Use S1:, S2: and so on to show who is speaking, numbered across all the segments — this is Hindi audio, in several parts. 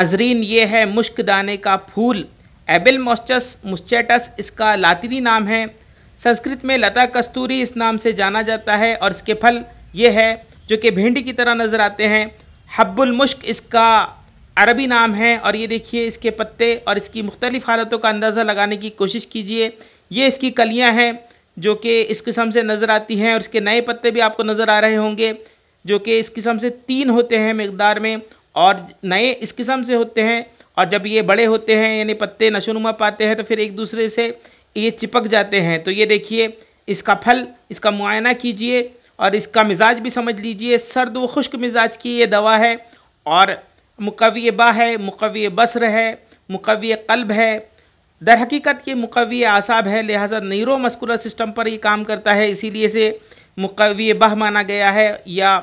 S1: अजरीन ये है मुश्क दाने का फूल एबिल मोस्चस मुस्चेटस इसका लातिनी नाम है संस्कृत में लता कस्तूरी इस नाम से जाना जाता है और इसके फल ये है जो कि भिंडी की तरह नज़र आते हैं हब्बुल मुश्क इसका अरबी नाम है और ये देखिए इसके पत्ते और इसकी मुख्तलिफ हालतों का अंदाज़ा लगाने की कोशिश कीजिए ये इसकी कलियाँ हैं जो कि इस किस्म से नज़र आती हैं और इसके नए पत्ते भी आपको नज़र आ रहे होंगे जो कि इस किस्म से तीन होते हैं मकदार में और नए इस किस्म से होते हैं और जब ये बड़े होते हैं यानी पत्ते नशोनुमा पाते हैं तो फिर एक दूसरे से ये चिपक जाते हैं तो ये देखिए इसका फल इसका मुआयना कीजिए और इसका मिजाज भी समझ लीजिए सर्द व खुश्क मिजाज की ये दवा है और मुकवी बा है मुकवी बसर है मुकवी कल्ब है दर हकीकत ये मुकवी आसाब है लिहाजा नीरो मस्कुलर सिस्टम पर ये काम करता है इसीलिए से मुकवी बह माना गया है या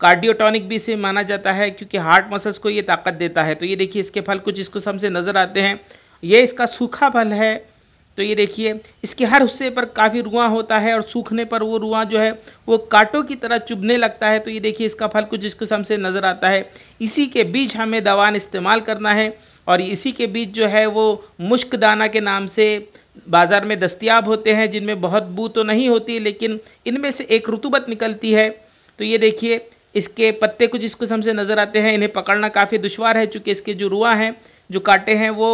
S1: कार्डियोटॉनिक भी इसे माना जाता है क्योंकि हार्ट मसल्स को ये ताकत देता है तो ये देखिए इसके फल कुछ इस किस्म से नज़र आते हैं ये इसका सूखा फल है तो ये देखिए इसके हर हिस्से पर काफ़ी रुआँ होता है और सूखने पर वो रुआँ जो है वो कांटों की तरह चुभने लगता है तो ये देखिए इसका फल कुछ इस किस्म से नज़र आता है इसी के बीच हमें दवान इस्तेमाल करना है और इसी के बीच जो है वो मुश्क दाना के नाम से बाज़ार में दस्तियाब होते हैं जिनमें बहुत बू तो नहीं होती लेकिन इनमें से एक रुतबत निकलती है तो ये देखिए इसके पत्ते कुछ इस किस्म से नज़र आते हैं इन्हें पकड़ना काफ़ी दुशवार है चूँकि इसके जो रुआ हैं जो कांटे हैं वो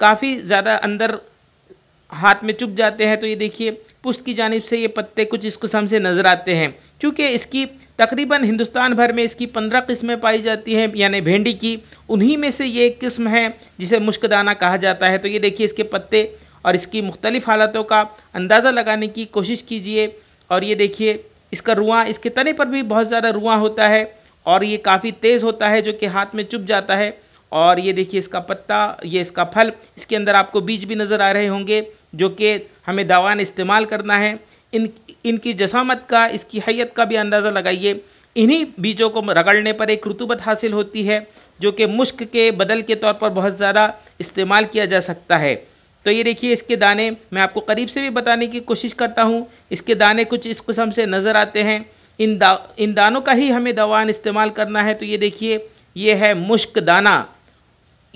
S1: काफ़ी ज़्यादा अंदर हाथ में चुप जाते हैं तो ये देखिए पुष्ट की जानब से ये पत्ते कुछ इस किस्म से नज़र आते हैं चूँकि इसकी तकरीबन हिंदुस्तान भर में इसकी पंद्रह किस्में पाई जाती हैं यानी भेंडी की उन्हीं में से ये एक किस्म है जिसे मुश्कदाना कहा जाता है तो ये देखिए इसके पत्ते और इसकी मुख्तलिफ़ हालतों का अंदाज़ा लगाने की कोशिश कीजिए और ये देखिए इसका रुआँ इसके तने पर भी बहुत ज़्यादा रुआँ होता है और ये काफ़ी तेज़ होता है जो कि हाथ में चुप जाता है और ये देखिए इसका पत्ता ये इसका फल इसके अंदर आपको बीज भी नज़र आ रहे होंगे जो कि हमें दावान इस्तेमाल करना है इन इनकी जसामत का इसकी हैत का भी अंदाज़ा लगाइए इन्हीं बीजों को रगड़ने पर एक रुतुबत हासिल होती है जो कि मुश्क के बदल के तौर पर बहुत ज़्यादा इस्तेमाल किया जा सकता है तो ये देखिए इसके दाने मैं आपको करीब से भी बताने की कोशिश करता हूँ इसके दाने कुछ इस किस्म से नज़र आते हैं इन दा इन दानों का ही हमें दवान इस्तेमाल करना है तो ये देखिए ये है मुश्क दाना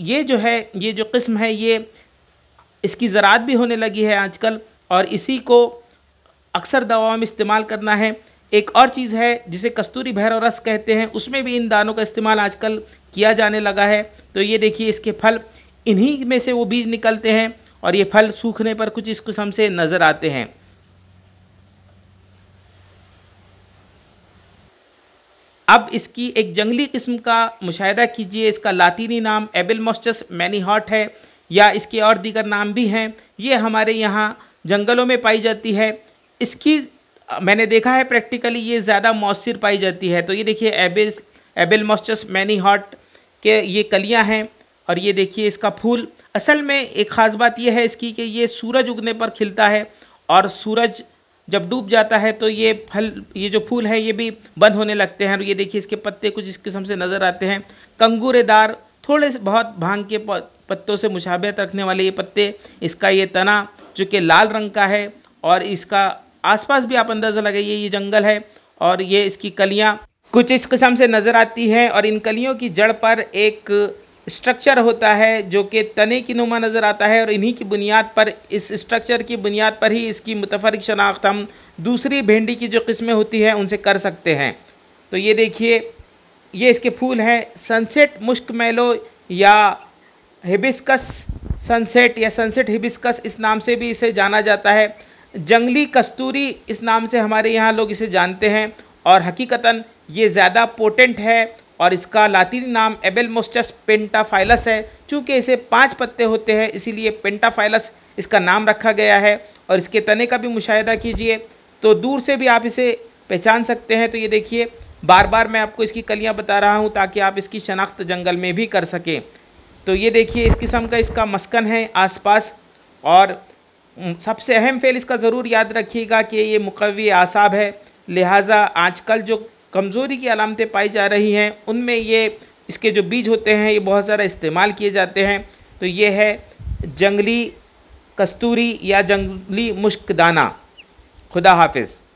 S1: ये जो है ये जो किस्म है ये इसकी ज़रात भी होने लगी है आजकल और इसी को अक्सर दवाओं में इस्तेमाल करना है एक और चीज़ है जिसे कस्तूरी भैरव रस कहते हैं उसमें भी इन दानों का इस्तेमाल आजकल किया जाने लगा है तो ये देखिए इसके फल इन्हीं में से वो बीज निकलते हैं और ये फल सूखने पर कुछ इस किस्म से नज़र आते हैं अब इसकी एक जंगली किस्म का मुशाह कीजिए इसका लातीनी नाम एबल मोस्टस हॉट है या इसके और दीगर नाम भी हैं ये हमारे यहाँ जंगलों में पाई जाती है इसकी मैंने देखा है प्रैक्टिकली ये ज़्यादा मौसर पाई जाती है तो ये देखिए एबिल एबिल मोस्टस मैनी हॉट के ये कलियाँ हैं और ये देखिए इसका फूल असल में एक ख़ास बात यह है इसकी कि ये सूरज उगने पर खिलता है और सूरज जब डूब जाता है तो ये फल ये जो फूल है ये भी बंद होने लगते हैं और ये देखिए इसके पत्ते कुछ इस किस्म से नज़र आते हैं कंगूरेदार थोड़े से बहुत भांग के पत्तों से मुशाबत रखने वाले ये पत्ते इसका ये तना जो कि लाल रंग का है और इसका आसपास भी आप अंदाज़ा लगाइए ये जंगल है और ये इसकी कलियाँ कुछ इस किस्म से नज़र आती हैं और इन कलियों की जड़ पर एक स्ट्रक्चर होता है जो कि तने की नुमा नज़र आता है और इन्हीं की बुनियाद पर इस स्ट्रक्चर की बुनियाद पर ही इसकी मुतफरक शनाख्त हम दूसरी भिंडी की जो किस्में होती हैं उनसे कर सकते हैं तो ये देखिए ये इसके फूल हैं सनसेट मुश्क मेलो या हिबिस्कस सनसेट या सनसेट हिबिस्कस इस नाम से भी इसे जाना जाता है जंगली कस्तूरी इस नाम से हमारे यहाँ लोग इसे जानते हैं और हकीकता ये ज़्यादा पोटेंट है और इसका लातीनी नाम एबेल मोस्टस पेंटाफाइलस है चूँकि इसे पाँच पत्ते होते हैं इसीलिए पेंटाफाइलस इसका नाम रखा गया है और इसके तने का भी मुशाहिदा कीजिए तो दूर से भी आप इसे पहचान सकते हैं तो ये देखिए बार बार मैं आपको इसकी कलियाँ बता रहा हूँ ताकि आप इसकी शनाख्त जंगल में भी कर सकें तो ये देखिए इस किस्म का इसका मस्कन है आसपास और सबसे अहम फेल इसका ज़रूर याद रखिएगा कि ये मुकवी आसाब है लिहाजा आजकल जो कमज़ोरी की अलामतें पाई जा रही हैं उनमें ये इसके जो बीज होते हैं ये बहुत ज़्यादा इस्तेमाल किए जाते हैं तो ये है जंगली कस्तूरी या जंगली मुश्क दाना खुदा हाफिज़